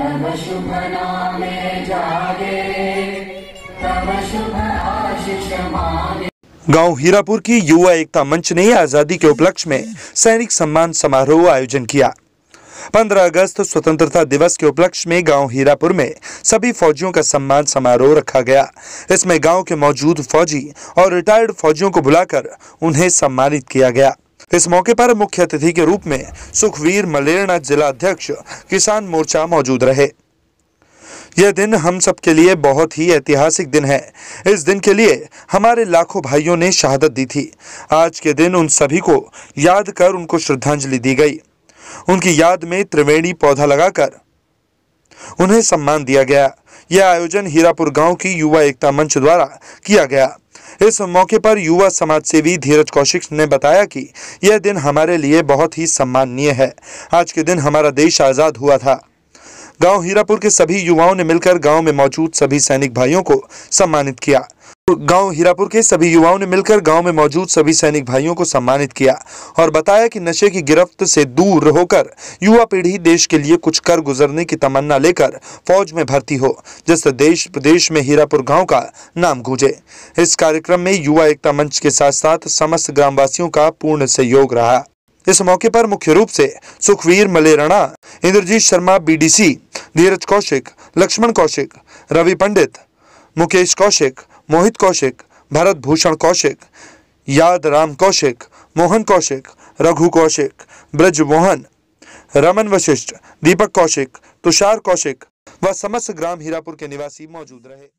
तव शुभ नाम जागे तव शुभ आशीष माने गांव हीरापुर की युवा एकता मंच ने आजादी के उपलक्ष्य में सैनिक सम्मान समारोह आयोजन किया 15 अगस्त स्वतंत्रता दिवस के उपलक्ष्य में गांव हीरापुर में सभी फौजियों का सम्मान समारोह रखा गया इसमें गांव के मौजूद फौजी और रिटायर्ड फौजियों को बुलाकर उन्हें सम्मानित किया गया इस मौके पर मुख्य अतिथि के रूप में सुखवीर मलेरना जिला अध्यक्ष किसान मोर्चा मौजूद रहे यह दिन हम सब के लिए बहुत ही ऐतिहासिक दिन है इस दिन के लिए हमारे लाखों भाइयों ने शहादत दी थी आज के दिन उन सभी को याद कर उनको श्रद्धांजलि दी गई उनकी याद में त्रिवेणी पौधा लगाकर उन्हें सम्मान दिया गया यह आयोजन हीरापुर गांव की युवा एकता मंच द्वारा किया गया इस मौके पर युवा समाज सेवी धीरज कौशिक ने बताया कि यह दिन हमारे लिए बहुत ही सम्माननीय है आज के दिन हमारा देश आज़ाद हुआ था गांव हीरापुर के सभी युवाओं ने मिलकर गांव में मौजूद सभी सैनिक भाइयों को सम्मानित किया गांव हीरापुर के सभी युवाओं ने मिलकर गांव में मौजूद सभी सैनिक भाइयों को सम्मानित किया और बताया कि नशे की गिरफ्त से दूर होकर युवा पीढ़ी देश के लिए कुछ कर गुजरने की तमन्ना लेकर फौज में भर्ती हो जिससे देश प्रदेश में हीरापुर गांव का नाम गूंजे इस कार्यक्रम में युवा एकता मंच के साथ साथ समस्त ग्रामवासियों का पूर्ण सहयोग रहा इस मौके पर मुख्य रूप से सुखवीर मलेरणा इंद्रजीत शर्मा बीडीसी धीरज कौशिक लक्ष्मण कौशिक रवि पंडित मुकेश कौशिक मोहित कौशिक भरत भूषण कौशिक याद राम कौशिक मोहन कौशिक रघु कौशिक ब्रज मोहन रमन वशिष्ठ दीपक कौशिक तुषार कौशिक व समस्त ग्राम हीरापुर के निवासी मौजूद रहे